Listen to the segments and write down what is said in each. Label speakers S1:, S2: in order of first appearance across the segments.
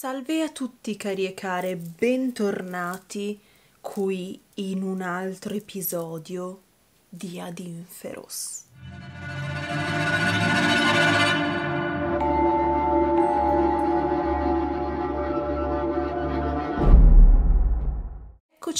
S1: Salve a tutti cari e care, bentornati qui in un altro episodio di Ad Inferos.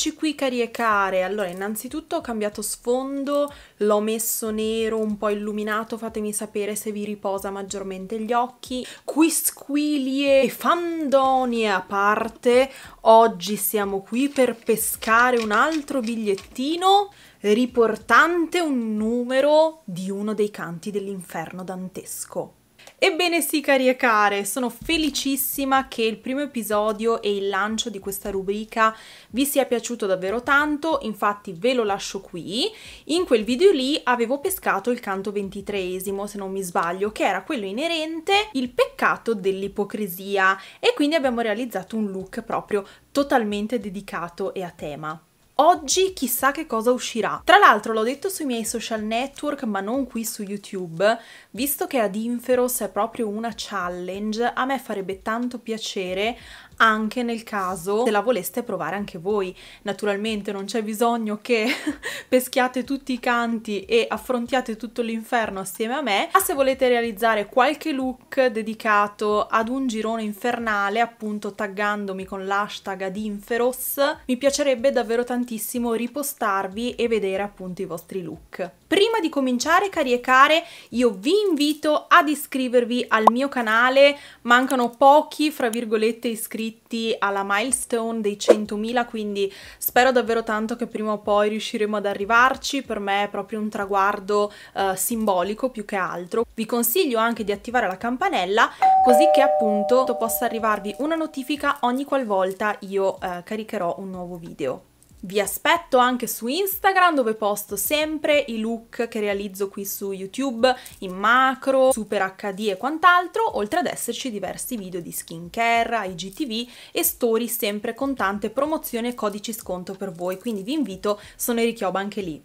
S1: Eccoci qui cari e care, allora innanzitutto ho cambiato sfondo, l'ho messo nero, un po' illuminato, fatemi sapere se vi riposa maggiormente gli occhi. Quisquilie e fandonie a parte, oggi siamo qui per pescare un altro bigliettino riportante un numero di uno dei canti dell'inferno dantesco. Ebbene sì, cari e care, sono felicissima che il primo episodio e il lancio di questa rubrica vi sia piaciuto davvero tanto, infatti ve lo lascio qui. In quel video lì avevo pescato il canto ventitreesimo, se non mi sbaglio, che era quello inerente il peccato dell'ipocrisia e quindi abbiamo realizzato un look proprio totalmente dedicato e a tema. Oggi chissà che cosa uscirà. Tra l'altro l'ho detto sui miei social network, ma non qui su YouTube, visto che ad Inferos è proprio una challenge, a me farebbe tanto piacere anche nel caso se la voleste provare anche voi. Naturalmente non c'è bisogno che peschiate tutti i canti e affrontiate tutto l'inferno assieme a me, ma se volete realizzare qualche look dedicato ad un girone infernale, appunto taggandomi con l'hashtag ad Inferos, mi piacerebbe davvero tantissimo ripostarvi e vedere appunto i vostri look. Prima di cominciare a caricare io vi invito ad iscrivervi al mio canale, mancano pochi fra virgolette iscritti alla milestone dei 100.000 quindi spero davvero tanto che prima o poi riusciremo ad arrivarci, per me è proprio un traguardo eh, simbolico più che altro. Vi consiglio anche di attivare la campanella così che appunto possa arrivarvi una notifica ogni qualvolta io eh, caricherò un nuovo video. Vi aspetto anche su Instagram dove posto sempre i look che realizzo qui su YouTube in macro, super HD e quant'altro, oltre ad esserci diversi video di skincare, IGTV e story sempre con tante promozioni e codici sconto per voi, quindi vi invito, sono Erichioba anche lì.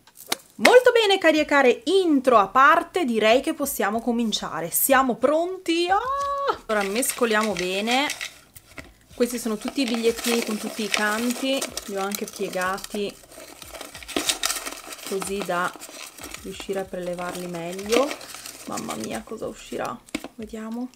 S1: Molto bene cari e care, intro a parte, direi che possiamo cominciare. Siamo pronti? Ah! Ora mescoliamo bene questi sono tutti i bigliettini con tutti i canti li ho anche piegati così da riuscire a prelevarli meglio mamma mia cosa uscirà vediamo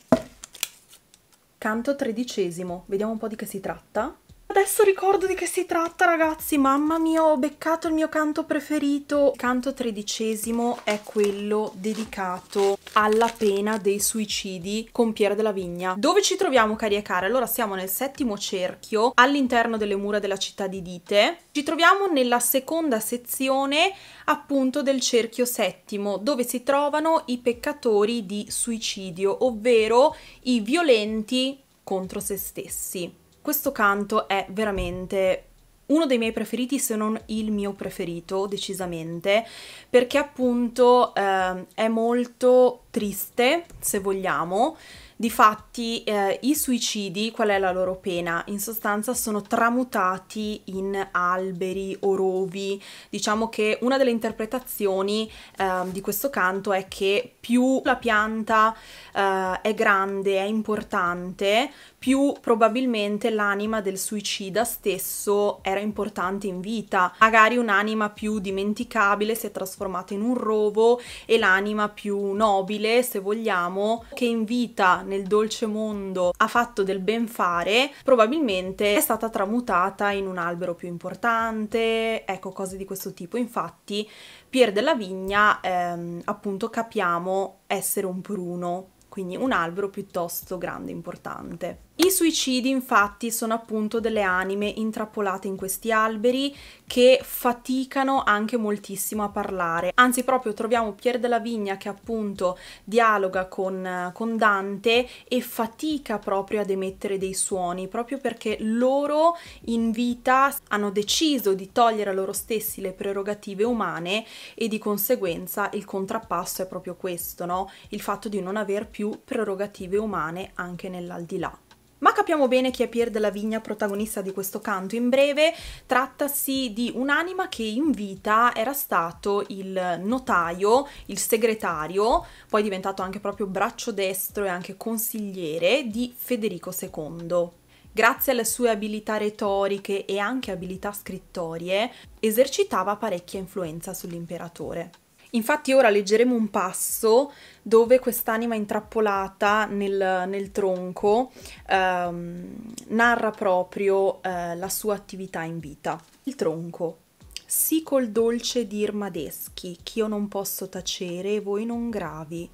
S1: canto tredicesimo vediamo un po' di che si tratta Adesso ricordo di che si tratta ragazzi, mamma mia ho beccato il mio canto preferito. Il canto tredicesimo è quello dedicato alla pena dei suicidi con Piera della Vigna. Dove ci troviamo cari e care? Allora siamo nel settimo cerchio all'interno delle mura della città di Dite. Ci troviamo nella seconda sezione appunto del cerchio settimo dove si trovano i peccatori di suicidio ovvero i violenti contro se stessi. Questo canto è veramente uno dei miei preferiti, se non il mio preferito, decisamente, perché appunto eh, è molto triste, se vogliamo. Difatti, eh, i suicidi, qual è la loro pena? In sostanza sono tramutati in alberi o rovi. Diciamo che una delle interpretazioni eh, di questo canto è che più la pianta eh, è grande, è importante, più probabilmente l'anima del suicida stesso era importante in vita. Magari un'anima più dimenticabile si è trasformata in un rovo e l'anima più nobile, se vogliamo, che in vita nel dolce mondo ha fatto del benfare, probabilmente è stata tramutata in un albero più importante, ecco cose di questo tipo. Infatti, Pier della Vigna, ehm, appunto, capiamo essere un pruno, quindi un albero piuttosto grande, importante. I suicidi infatti sono appunto delle anime intrappolate in questi alberi che faticano anche moltissimo a parlare. Anzi proprio troviamo Pier della Vigna che appunto dialoga con, con Dante e fatica proprio ad emettere dei suoni, proprio perché loro in vita hanno deciso di togliere a loro stessi le prerogative umane e di conseguenza il contrappasso è proprio questo, no? Il fatto di non aver più prerogative umane anche nell'aldilà. Ma capiamo bene chi è Pier della Vigna, protagonista di questo canto. In breve, trattasi di un'anima che in vita era stato il notaio, il segretario, poi diventato anche proprio braccio destro e anche consigliere di Federico II. Grazie alle sue abilità retoriche e anche abilità scrittorie, esercitava parecchia influenza sull'imperatore. Infatti ora leggeremo un passo dove quest'anima intrappolata nel, nel tronco ehm, narra proprio eh, la sua attività in vita. Il tronco. Sì col dolce dir madeschi, ch'io non posso tacere e voi non gravi,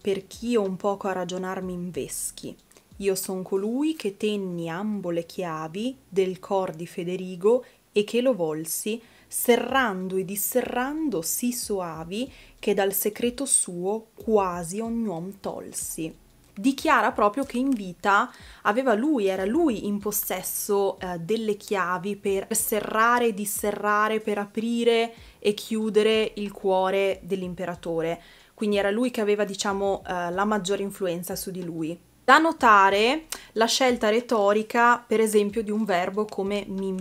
S1: perch'io un poco a ragionarmi inveschi. Io son colui che tenni ambo le chiavi del cor di Federigo e che lo volsi serrando e disserrando sì soavi che dal secreto suo quasi ogni uom tolsi. Dichiara proprio che in vita aveva lui, era lui in possesso eh, delle chiavi per serrare e disserrare, per aprire e chiudere il cuore dell'imperatore. Quindi era lui che aveva, diciamo, eh, la maggiore influenza su di lui. Da notare la scelta retorica, per esempio, di un verbo come mi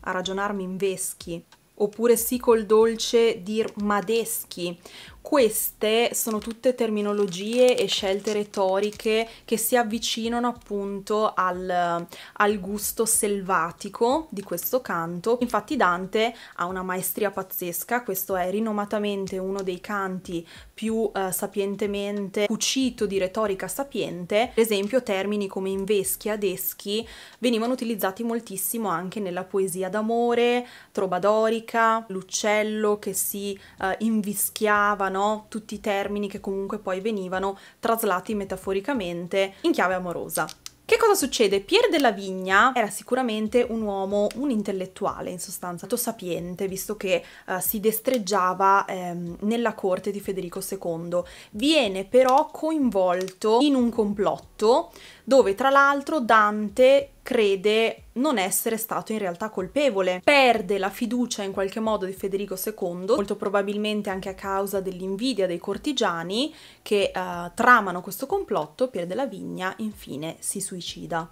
S1: a ragionar mi inveschi, oppure sì col dolce dir madeschi. Queste sono tutte terminologie e scelte retoriche che si avvicinano appunto al, al, gusto selvatico di questo canto. Infatti Dante ha una maestria pazzesca, questo è rinomatamente uno dei canti più eh, sapientemente cucito di retorica sapiente, per esempio termini come inveschi, adeschi, venivano utilizzati moltissimo anche nella poesia d'amore, trobadorica, l'uccello che si eh, invischiava, no? tutti i termini che comunque poi venivano traslati metaforicamente in chiave amorosa. Che cosa succede? Pier della Vigna era sicuramente un uomo, un intellettuale in sostanza, molto sapiente, visto che uh, si destreggiava ehm, nella corte di Federico II. Viene però coinvolto in un complotto dove tra l'altro Dante crede non essere stato in realtà colpevole. Perde la fiducia in qualche modo di Federico II, molto probabilmente anche a causa dell'invidia dei cortigiani che uh, tramano questo complotto, Pier della Vigna infine si suicida.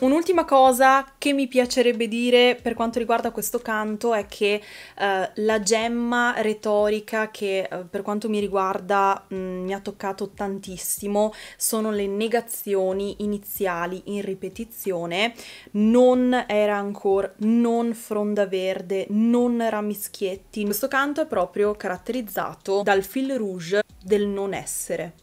S1: Un'ultima cosa che mi piacerebbe dire per quanto riguarda questo canto è che eh, la gemma retorica che eh, per quanto mi riguarda mh, mm, mi ha toccato tantissimo sono le negazioni iniziali in ripetizione, non era ancora, non fronda verde, non ramischietti. Questo canto è proprio caratterizzato dal fil rouge del non essere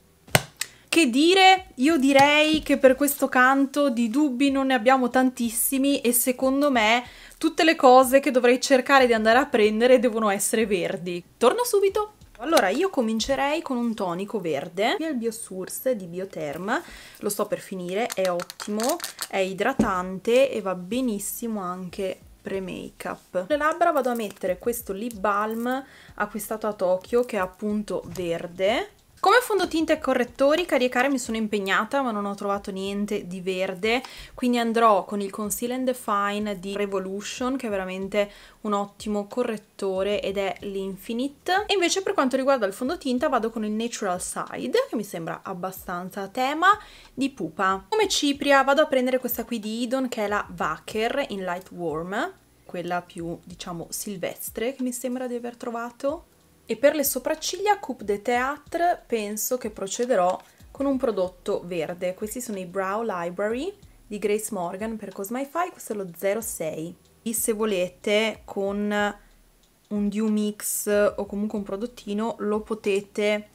S1: che dire? Io direi che per questo canto di dubbi non ne abbiamo tantissimi e secondo me tutte le cose che dovrei cercare di andare a prendere devono essere verdi. Torno subito! Allora, io comincerei con un tonico verde, il Biosource di Biotherm, lo sto per finire, è ottimo, è idratante e va benissimo anche pre-make up. Le labbra vado a mettere questo lip balm acquistato a Tokyo che è appunto verde, come fondotinta e correttori, cari e care, mi sono impegnata ma non ho trovato niente di verde, quindi andrò con il Conceal and Define di Revolution, che è veramente un ottimo correttore ed è l'Infinite. E invece per quanto riguarda il fondotinta vado con il Natural Side, che mi sembra abbastanza tema, di Pupa. Come cipria vado a prendere questa qui di Idon, che è la Vacher in Light Warm, quella più, diciamo, silvestre che mi sembra di aver trovato e per le sopracciglia Coupe de Théâtre penso che procederò con un prodotto verde. Questi sono i Brow Library di Grace Morgan per Cosmify, questo è lo 06. E se volete con un Dew Mix o comunque un prodottino lo potete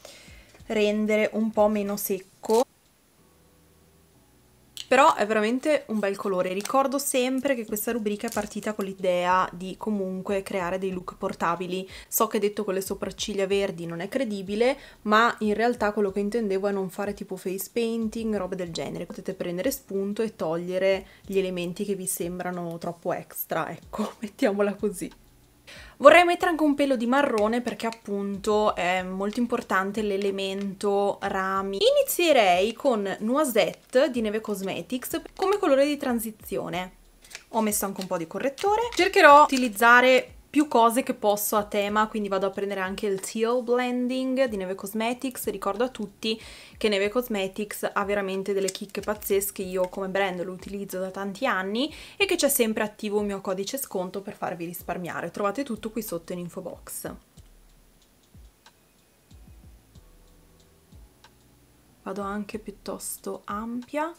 S1: rendere un po' meno secco però è veramente un bel colore. Ricordo sempre che questa rubrica è partita con l'idea di comunque creare dei look portabili. So che detto con le sopracciglia verdi non è credibile, ma in realtà quello che intendevo è non fare tipo face painting, robe del genere. Potete prendere spunto e togliere gli elementi che vi sembrano troppo extra, ecco, mettiamola così. Vorrei mettere anche un pelo di marrone perché appunto è molto importante l'elemento rami. Inizierei con Noisette di Neve Cosmetics come colore di transizione. Ho messo anche un po' di correttore. Cercherò di utilizzare più cose che posso a tema, quindi vado a prendere anche il Teal Blending di Neve Cosmetics, ricordo a tutti che Neve Cosmetics ha veramente delle chicche pazzesche, io come brand lo utilizzo da tanti anni e che c'è sempre attivo il mio codice sconto per farvi risparmiare, trovate tutto qui sotto in info box. Vado anche piuttosto ampia,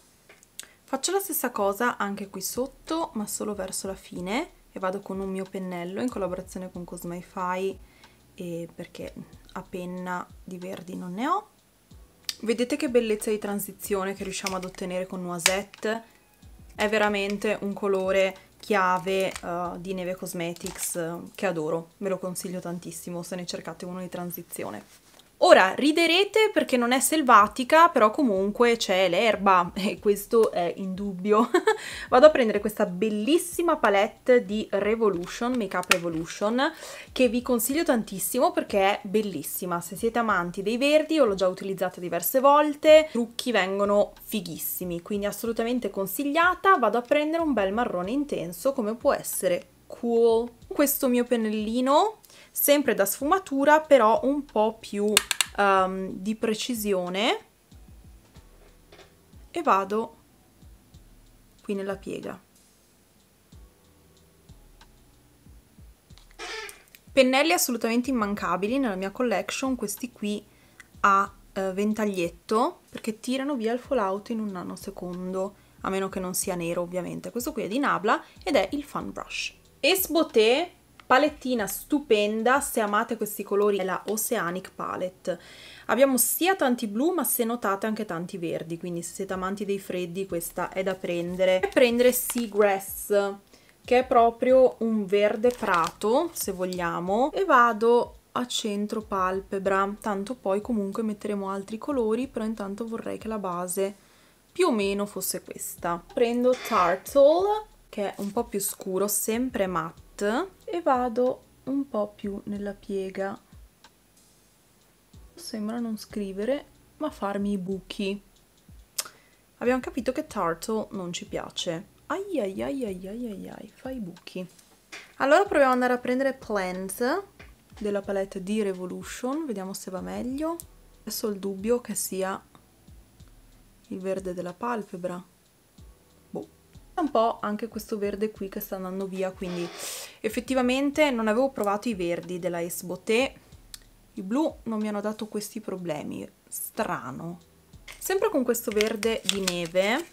S1: faccio la stessa cosa anche qui sotto ma solo verso la fine e vado con un mio pennello in collaborazione con Cosmify perché a penna di verdi non ne ho vedete che bellezza di transizione che riusciamo ad ottenere con Noisette è veramente un colore chiave uh, di Neve Cosmetics uh, che adoro, ve lo consiglio tantissimo se ne cercate uno di transizione Ora riderete perché non è selvatica, però comunque c'è l'erba e questo è in dubbio. Vado a prendere questa bellissima palette di Revolution, Makeup Revolution, che vi consiglio tantissimo perché è bellissima. Se siete amanti dei verdi, io l'ho già utilizzata diverse volte, i trucchi vengono fighissimi, quindi assolutamente consigliata. Vado a prendere un bel marrone intenso come può essere Cool. Questo mio pennellino, sempre da sfumatura, però un po' più um, di precisione. E vado qui nella piega. Pennelli assolutamente immancabili nella mia collection, questi qui a eh, ventaglietto perché tirano via il fallout in un nanosecondo, a meno che non sia nero ovviamente. Questo qui è di Nabla ed è il Fun Brush. Esboté, palettina stupenda, se amate questi colori è la Oceanic Palette. Abbiamo sia tanti blu ma se notate anche tanti verdi, quindi se siete amanti dei freddi questa è da prendere. E prendere Seagrass, che è proprio un verde prato, se vogliamo, e vado a centro palpebra, tanto poi comunque metteremo altri colori, però intanto vorrei che la base più o meno fosse questa. Prendo Turtle, che è un po' più scuro, sempre matte, e vado un po' più nella piega. Sembra non scrivere, ma farmi i buchi. Abbiamo capito che Turtle non ci piace. Ai ai ai ai ai ai, ai fai i buchi. Allora proviamo ad andare a prendere Plant della palette di Revolution, vediamo se va meglio. Adesso ho il dubbio che sia il verde della palpebra un po' anche questo verde qui che sta andando via quindi effettivamente non avevo provato i verdi della Esboté i blu non mi hanno dato questi problemi strano sempre con questo verde di neve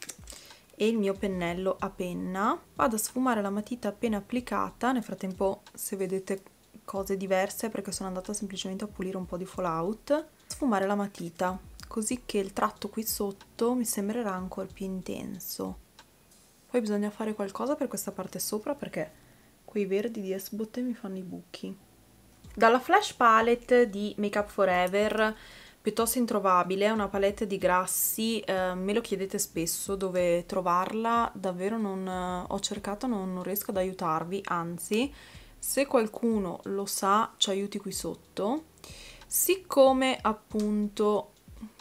S1: e il mio pennello a penna vado a sfumare la matita appena applicata nel frattempo se vedete cose diverse perché sono andata semplicemente a pulire un po' di fallout sfumare la matita così che il tratto qui sotto mi sembrerà ancora più intenso poi bisogna fare qualcosa per questa parte sopra perché quei verdi di Esbotte mi fanno i buchi dalla Flash Palette di Make Up Forever piuttosto introvabile, è una palette di grassi, eh, me lo chiedete spesso dove trovarla, davvero non eh, ho cercato, non, non riesco ad aiutarvi, anzi se qualcuno lo sa ci aiuti qui sotto. Siccome appunto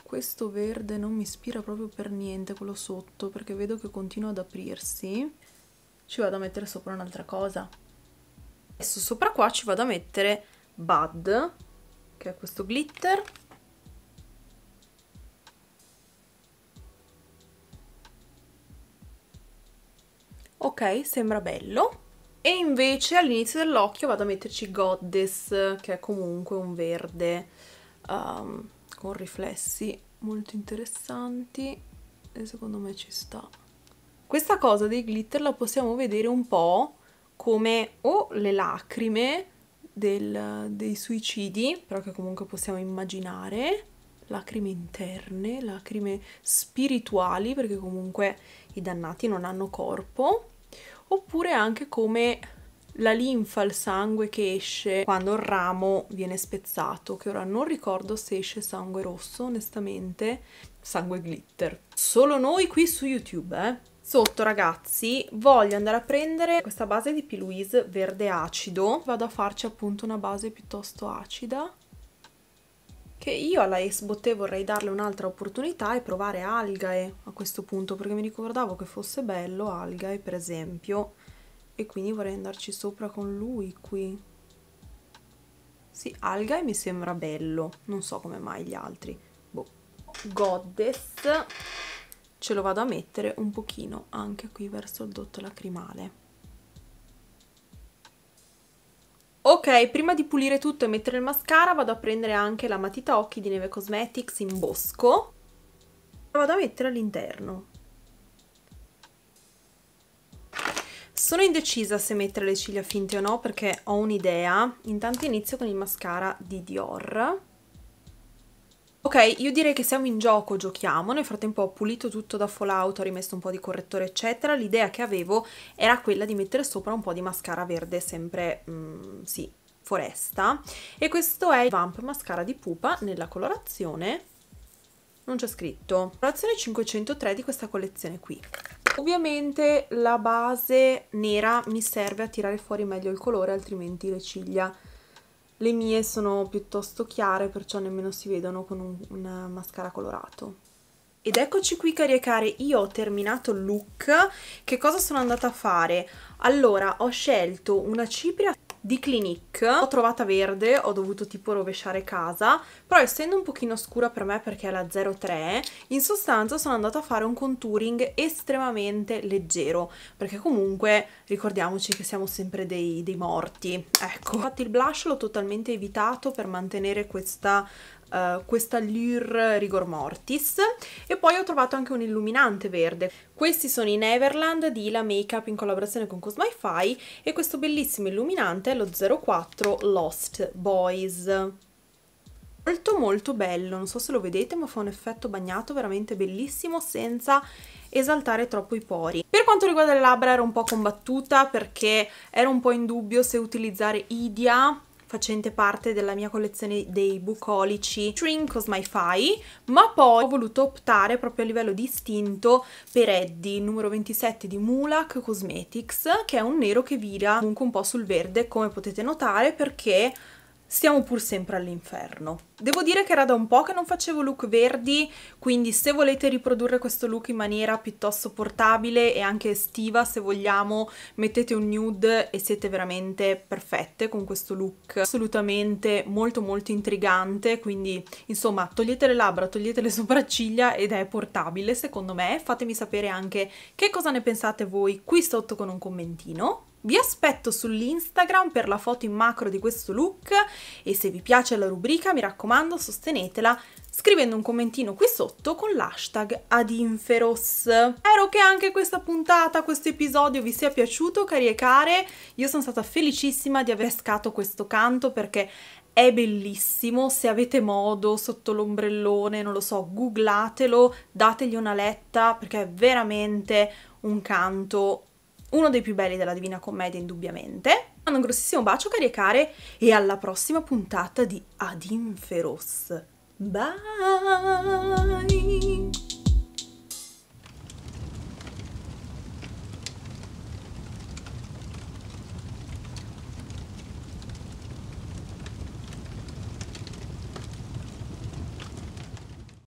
S1: questo verde non mi ispira proprio per niente quello sotto perché vedo che continua ad aprirsi ci vado a mettere sopra un'altra cosa adesso sopra qua ci vado a mettere Bud che è questo glitter ok sembra bello e invece all'inizio dell'occhio vado a metterci Goddess che è comunque un verde um, con riflessi molto interessanti e secondo me ci sta questa cosa dei glitter la possiamo vedere un po' come o le lacrime del, dei suicidi, però che comunque possiamo immaginare, lacrime interne, lacrime spirituali, perché comunque i dannati non hanno corpo, oppure anche come la linfa, il sangue che esce quando il ramo viene spezzato, che ora non ricordo se esce sangue rosso, onestamente, sangue glitter. Solo noi qui su YouTube, eh. Sotto ragazzi voglio andare a prendere questa base di P. Louise verde acido, vado a farci appunto una base piuttosto acida che io alla Esbotte vorrei darle un'altra opportunità e provare algae a questo punto perché mi ricordavo che fosse bello algae per esempio e quindi vorrei andarci sopra con lui qui sì, alga e mi sembra bello non so come mai gli altri boh. Goddess ce lo vado a mettere un pochino anche qui verso il dotto lacrimale Ok, prima di pulire tutto e mettere il mascara vado a prendere anche la matita occhi di Neve Cosmetics in Bosco. La vado a mettere all'interno. Sono indecisa se mettere le ciglia finte o no perché ho un'idea. Intanto inizio con il mascara di Dior. Ok, io direi che siamo in gioco, giochiamo. Nel frattempo ho pulito tutto da fallout, ho rimesso un po' di correttore, eccetera. L'idea che avevo era quella di mettere sopra un po' di mascara verde, sempre, mm, sì, foresta. E questo è il Vamp Mascara di Pupa nella colorazione... Non c'è scritto. Colorazione 503 di questa collezione qui. Ovviamente la base nera mi serve a tirare fuori meglio il colore, altrimenti le ciglia le mie sono piuttosto chiare, perciò nemmeno si vedono con un, un mascara colorato. Ed eccoci qui cari e care, io ho terminato il look, che cosa sono andata a fare? Allora, ho scelto una cipria di Clinique, l'ho trovata verde, ho dovuto tipo rovesciare casa, però essendo un pochino scura per me perché è la 03, in sostanza sono andata a fare un contouring estremamente leggero, perché comunque ricordiamoci che siamo sempre dei, dei morti, ecco. Infatti il blush l'ho totalmente evitato per mantenere questa uh, questa Lure Rigor Mortis e poi ho trovato anche un illuminante verde. Questi sono i Neverland di La Makeup in collaborazione con Cosmify e questo bellissimo illuminante è lo 04 Lost Boys. Molto molto bello, non so se lo vedete ma fa un effetto bagnato veramente bellissimo senza esaltare troppo i pori. Per quanto riguarda le labbra ero un po' combattuta perché ero un po' in dubbio se utilizzare Idia facente parte della mia collezione dei bucolici Shrink Cosmify, ma poi ho voluto optare proprio a livello distinto per Eddie, numero 27 di Mulak Cosmetics, che è un nero che vira comunque un po' sul verde, come potete notare, perché Stiamo pur sempre all'inferno. Devo dire che era da un po' che non facevo look verdi, quindi se volete riprodurre questo look in maniera piuttosto portabile e anche estiva, se vogliamo, mettete un nude e siete veramente perfette con questo look assolutamente molto molto intrigante, quindi insomma togliete le labbra, togliete le sopracciglia ed è portabile secondo me. Fatemi sapere anche che cosa ne pensate voi qui sotto con un commentino. Vi aspetto sull'Instagram per la foto in macro di questo look e se vi piace la rubrica mi raccomando sostenetela scrivendo un commentino qui sotto con l'hashtag Adinferos. Spero che anche questa puntata, questo episodio vi sia piaciuto cari e care, io sono stata felicissima di aver scato questo canto perché è bellissimo, se avete modo sotto l'ombrellone, non lo so, googlatelo, dategli una letta perché è veramente un canto uno dei più belli della Divina Commedia indubbiamente. un grossissimo bacio cari e care e alla prossima puntata di Adinferos. Inferos. Bye!